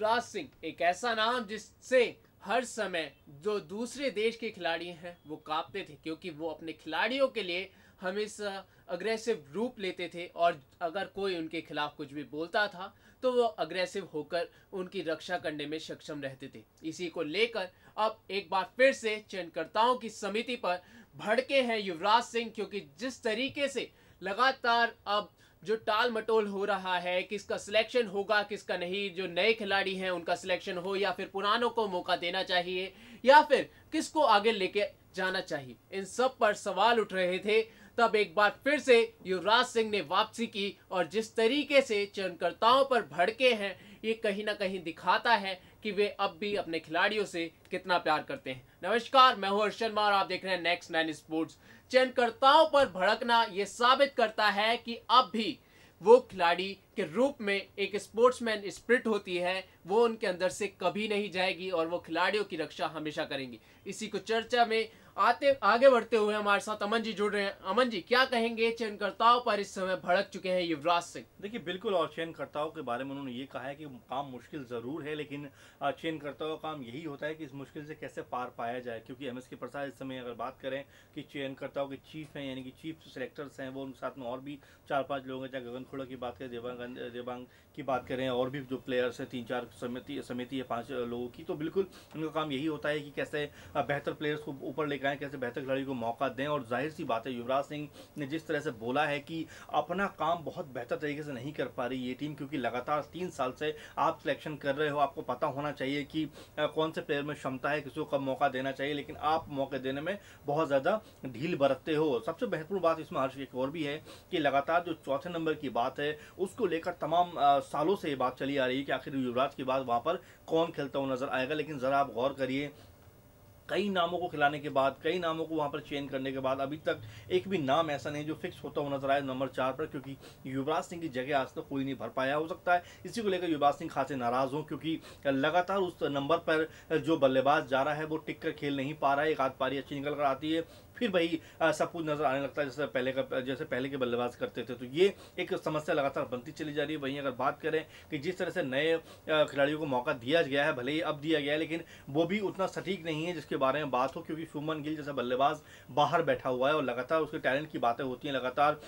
शिवराज सिंह एक ऐसा नाम जिससे हर समय जो दूसरे देश के खिलाड़ी हैं वो कांपते थे क्योंकि वो अपने खिलाड़ियों के लिए हमेशा अग्रेसिव रूप लेते थे और अगर कोई उनके खिलाफ कुछ भी बोलता था तो वो अग्रेसिव होकर उनकी रक्षा करने में सक्षम रहते थे इसी को लेकर अब एक बार फिर से चयनकर्ताओं की समिति पर भड़के हैं युवराज सिंह क्योंकि जिस तरीके से लगातार अब जो टाल मटोल हो रहा है किसका सिलेक्शन होगा किसका नहीं जो नए खिलाड़ी हैं उनका सिलेक्शन हो या फिर पुरानों को मौका देना चाहिए या फिर किसको आगे लेके जाना चाहिए इन सब पर सवाल उठ रहे थे तब एक बार फिर से युवराज सिंह ने वापसी की और जिस तरीके से चयनकर्ताओं पर भड़के हैं ये कहीं ना कहीं दिखाता है कि वे अब भी अपने खिलाड़ियों से कितना प्यार करते हैं नमस्कार मैं हूं हर्ष मार आप देख रहे हैं नेक्स्ट नाइन स्पोर्ट्स चयनकर्ताओं पर भड़कना ये साबित करता है कि अब भी वो खिलाड़ी के रूप में एक स्पोर्ट्समैन स्प्रिट होती है वो उनके अंदर से कभी नहीं जाएगी और वो खिलाड़ियों की रक्षा हमेशा करेंगी इसी को चर्चा में आते आगे बढ़ते हुए हमारे साथ अमन जी जुड़ रहे हैं अमन जी क्या कहेंगे चयनकर्ताओं पर इस समय भड़क चुके हैं युवराज सिंह देखिए बिल्कुल और चयनकर्ताओं के बारे में उन्होंने ये कहा है कि काम मुश्किल ज़रूर है लेकिन चयनकर्ताओं का काम यही होता है कि इस मुश्किल से कैसे पार पाया जाए क्योंकि एम एस के प्रसाद इस समय अगर बात करें कि चयनकर्ताओं के चीफ हैं यानी कि चीफ सेलेक्टर्स हैं वो उनके साथ में और भी चार पाँच लोग हैं चाहे गगन खुड़ा की बात करें देवांग देवांग की बात करें और भी जो प्लेयर्स हैं तीन चार समिति समिति है पाँच लोगों की तो बिल्कुल उनका काम यही होता है कि कैसे बेहतर प्लेयर्स को ऊपर लेकर लगाएं कैसे बेहतर खिलाड़ी को मौका दें और जाहिर सी बात है युवराज सिंह ने जिस तरह से बोला है कि अपना काम बहुत बेहतर तरीके से नहीं कर पा रही ये टीम क्योंकि लगातार तीन साल से आप सिलेक्शन कर रहे हो आपको पता होना चाहिए कि कौन से प्लेयर में क्षमता है किसी को कब मौका देना चाहिए लेकिन आप मौके देने में बहुत ज़्यादा ढील बरतते हो सबसे महत्वपूर्ण बात इसमें हर्ष एक और भी है कि लगातार जो चौथे नंबर की बात है उसको लेकर तमाम सालों से ये बात चली आ रही है कि आखिर युवराज के बाद वहाँ पर कौन खेलता हुआ नजर आएगा लेकिन ज़रा आप गौर करिए कई नामों को खिलाने के बाद कई नामों को वहाँ पर चेंज करने के बाद अभी तक एक भी नाम ऐसा नहीं जो फिक्स होता हुआ नजर आया नंबर चार पर क्योंकि युवराज सिंह की जगह आज तक तो कोई नहीं भर पाया हो सकता है इसी को लेकर युवराज सिंह खासे नाराज हों क्योंकि लगातार उस नंबर पर जो बल्लेबाज जा रहा है वो टिक कर खेल नहीं पा रहा है एक आध पारी अच्छी निकल कर आती है फिर वही सब कुछ नजर आने लगता है जैसे पहले का जैसे पहले के बल्लेबाज करते थे तो ये एक समस्या लगातार बनती चली जा रही है वहीं अगर बात करें कि जिस तरह से नए खिलाड़ियों को मौका दिया गया है भले ही अब दिया गया है लेकिन वो भी उतना सटीक नहीं है जिसके बारे में बात हो क्योंकि सुमन गिल जैसा बल्लेबाज बाहर बैठा हुआ है और लगातार उसके टैलेंट की बातें होती हैं लगातार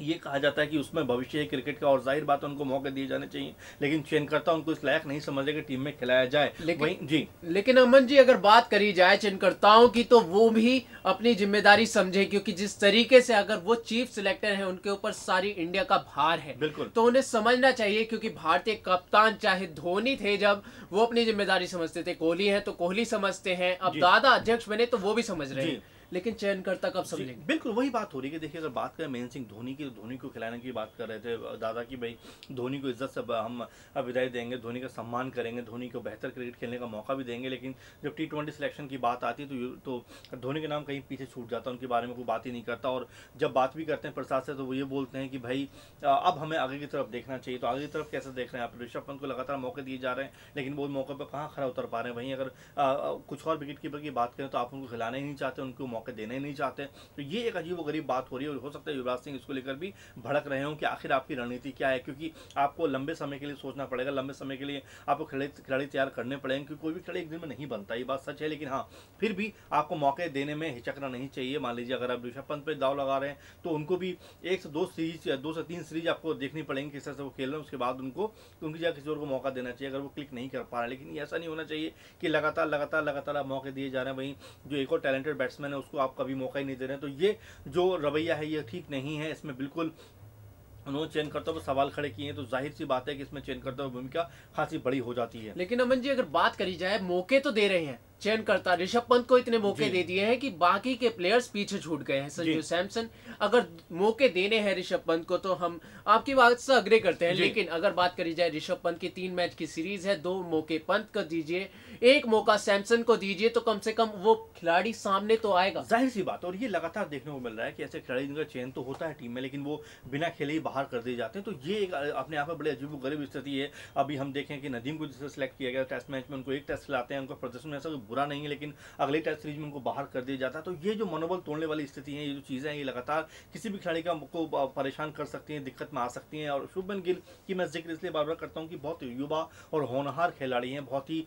ये कहा जाता है कि उसमें भविष्य है क्रिकेट का और जाहिर बात उनको मौके दिए जाने चाहिए लेकिन चयनकर्ता उनको इस लायक नहीं समझ कि टीम में खिलाया जाए लेकिन जी लेकिन अमन जी अगर बात करी जाए चयनकर्ताओं की तो वो भी अपनी जिम्मेदारी समझे क्योंकि जिस तरीके से अगर वो चीफ सिलेक्टर है उनके ऊपर सारी इंडिया का भार है बिल्कुल तो उन्हें समझना चाहिए क्योंकि भारतीय कप्तान चाहे धोनी थे जब वो अपनी जिम्मेदारी समझते थे कोहली है तो कोहली समझते हैं अब दादा अध्यक्ष बने तो वो भी समझ रहे हैं लेकिन चयनकर्ता कब समझेंगे बिल्कुल वही बात हो रही है देखिए अगर बात करें महेंद्र सिंह धोनी की धोनी को खिलाने की बात कर रहे थे दादा की भाई धोनी को इज्जत से हम विदाई देंगे धोनी का सम्मान करेंगे धोनी को बेहतर क्रिकेट खेलने का मौका भी देंगे लेकिन जब टी ट्वेंटी सिलेक्शन की बात आती है तो, तो धोनी का नाम कहीं पीछे छूट जाता है उनके बारे में कोई बात ही नहीं करता और जब बात भी करते हैं प्रसाद से तो वो ये बोलते हैं कि भाई अब हमें आगे की तरफ देखना चाहिए तो आगे की तरफ कैसे देख रहे हैं आप ऋषभ पंत को लगातार मौके दिए जा रहे हैं लेकिन वो मौके पर कहाँ खड़ा उतर पा रहे हैं वहीं अगर कुछ और विकेट कीपर की बात करें तो आप उनको खिलाना ही नहीं चाहते उनको मौके देने ही नहीं चाहते तो ये एक अजीब गरीब बात हो रही है और हो सकता है युवराज सिंह इसको लेकर भी भड़क रहे हों कि आखिर आपकी रणनीति क्या है क्योंकि आपको लंबे समय के लिए सोचना पड़ेगा लंबे समय के लिए आपको खिलाड़ी खिलाड़ी तैयार करने पड़ेंगे क्योंकि कोई भी खिलाड़ी एक दिन में नहीं बनता ये बात सच है लेकिन हाँ फिर भी आपको मौके देने में हिचकना नहीं चाहिए मान लीजिए अगर आप ऋषभ पंत पर दाव लगा रहे हैं तो उनको भी एक से दो सीरीज दो से तीन सीरीज आपको देखनी पड़ेंगी किस तरह से वो खेल रहे हैं उसके बाद उनको उनकी जगह किसी और को मौका देना चाहिए अगर वो क्लिक नहीं कर पा रहे लेकिन ऐसा नहीं होना चाहिए कि लगातार लगातार लगातार मौके दिए जा रहे हैं वहीं जो एक और टैलेंटेड बैट्समैन है उसको आप कभी मौका ही नहीं दे रहे हैं तो ये जो रवैया है ये ठीक नहीं है इसमें बिल्कुल उन्होंने चयन करते हुए सवाल खड़े किए हैं तो जाहिर सी बात है कि इसमें चयन करते हुए भूमिका खासी बड़ी हो जाती है लेकिन अमन जी अगर बात करी जाए मौके तो दे रहे हैं चयन करता ऋषभ पंत को इतने मौके दे दिए हैं कि बाकी के प्लेयर्स पीछे छूट गए हैं संजू सैमसन अगर मौके देने हैं ऋषभ पंत को तो हम आपकी बात से अग्रे करते हैं लेकिन अगर बात करी जाए ऋषभ पंत की तीन मैच की सीरीज है दो मौके पंत को दीजिए एक मौका सैमसन को दीजिए तो कम से कम वो खिलाड़ी सामने तो आएगा जाहिर सी बात और ये लगातार देखने को मिल रहा है कि ऐसे खिलाड़ी जिनका चयन तो होता है टीम में लेकिन वो बिना खेले ही बाहर कर दिए जाते हैं तो ये एक अपने आप में बड़ी अजीब गरीब स्थिति है अभी हम देखें कि नदीम को जिससे सेलेक्ट किया गया टेस्ट मैच में उनको एक टेस्ट खिलाते हैं उनका प्रदर्शन ऐसा बुरा नहीं है लेकिन अगले टेस्ट सीरीज में उनको बाहर कर दिया जाता है तो ये जो मनोबल तोड़ने वाली स्थिति है ये जो चीज़ें हैं ये लगातार किसी भी खिलाड़ी का को परेशान कर सकती हैं दिक्कत में आ सकती हैं और शुभमन गिल की मैं जिक्र इसलिए बार बार करता हूँ कि बहुत युवा और होनहार खिलाड़ी हैं बहुत ही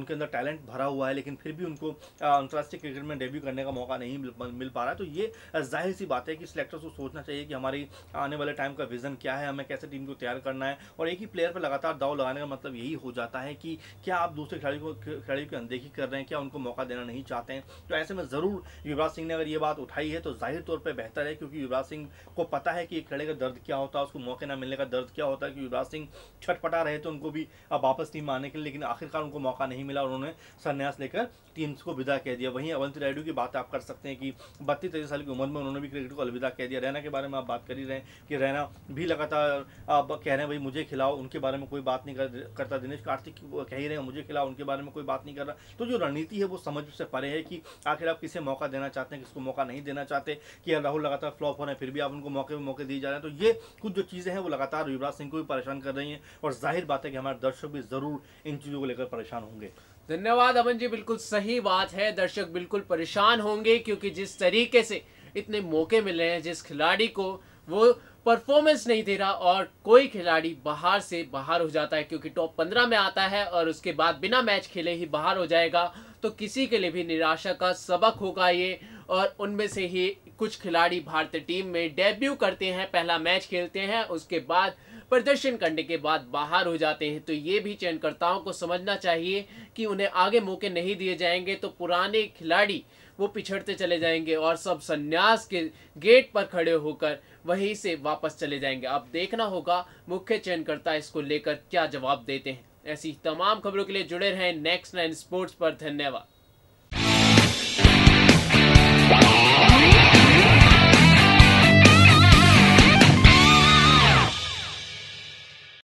उनके अंदर टैलेंट भरा हुआ है लेकिन फिर भी उनको अंतर्राष्ट्रीय क्रिकेट में डेब्यू करने का मौका नहीं मिल पा रहा है तो ये जाहिर सी बात है कि सिलेक्टर्स को सोचना चाहिए कि हमारी आने वाले टाइम का विजन क्या है हमें कैसे टीम को तैयार करना है और एक ही प्लेयर पर लगातार दाव लगाने का मतलब यही हो जाता है कि क्या आप दूसरे खिलाड़ियों को खिलाड़ियों की अनदेखी कर रहे हैं क्या उनको मौका देना नहीं चाहते हैं तो ऐसे में ज़रूर युवराज सिंह ने अगर ये बात उठाई है तो जाहिर तौर पर बेहतर है क्योंकि युवराज सिंह को पता है कि एक खिलाड़ी का दर्द क्या होता है उसको मौके ना मिलने का दर्द क्या होता है कि युवराज सिंह छटपटा रहे थे तो उनको भी अब वापस टीम आने के लिए लेकिन आखिरकार उनको मौका नहीं मिला उन्होंने संन्यास लेकर टीम्स को विदा कह दिया वहीं अवंती रायडू की बात आप कर सकते हैं कि बत्तीस तेईस साल की उम्र में उन्होंने भी क्रिकेट को अलविदा कह दिया रैना के बारे में आप बात कर ही रहे हैं कि रैना भी लगातार आप कह रहे हैं भाई मुझे खिलाओ उनके बारे में कोई बात नहीं करता दिनेश कार्तिक कह ही रहे हैं मुझे खिलाओ उनके बारे में कोई बात नहीं कर रहा तो जो रणनीति है वो समझ से परे है कि आखिर आप किसे मौका देना चाहते हैं किसको मौका नहीं देना चाहते कि राहुल लगातार फ्लॉप हो रहे हैं फिर भी आप उनको मौके पर मौके दिए जा रहे हैं तो ये कुछ जो चीज़ें हैं वो लगातार युवराज सिंह को भी परेशान कर रही हैं और जाहिर बात है कि हमारे दर्शक भी ज़रूर इन चीज़ों को लेकर परेशान होंगे धन्यवाद अमन जी बिल्कुल सही बात है दर्शक बिल्कुल परेशान होंगे क्योंकि जिस तरीके से इतने मौके मिल रहे हैं जिस खिलाड़ी को वो परफॉर्मेंस नहीं दे रहा और कोई खिलाड़ी बाहर से बाहर हो जाता है क्योंकि टॉप पंद्रह में आता है और उसके बाद बिना मैच खेले ही बाहर हो जाएगा तो किसी के लिए भी निराशा का सबक होगा ये और उनमें से ही कुछ खिलाड़ी भारतीय टीम में डेब्यू करते हैं पहला मैच खेलते हैं उसके बाद प्रदर्शन करने के बाद बाहर हो जाते हैं तो ये भी चयनकर्ताओं को समझना चाहिए कि उन्हें आगे मौके नहीं दिए जाएंगे तो पुराने खिलाड़ी वो पिछड़ते चले जाएंगे और सब संन्यास के गेट पर खड़े होकर वहीं से वापस चले जाएंगे अब देखना होगा मुख्य चयनकर्ता इसको लेकर क्या जवाब देते हैं ऐसी तमाम खबरों के लिए जुड़े रहें नेक्स्ट नाइन स्पोर्ट्स पर धन्यवाद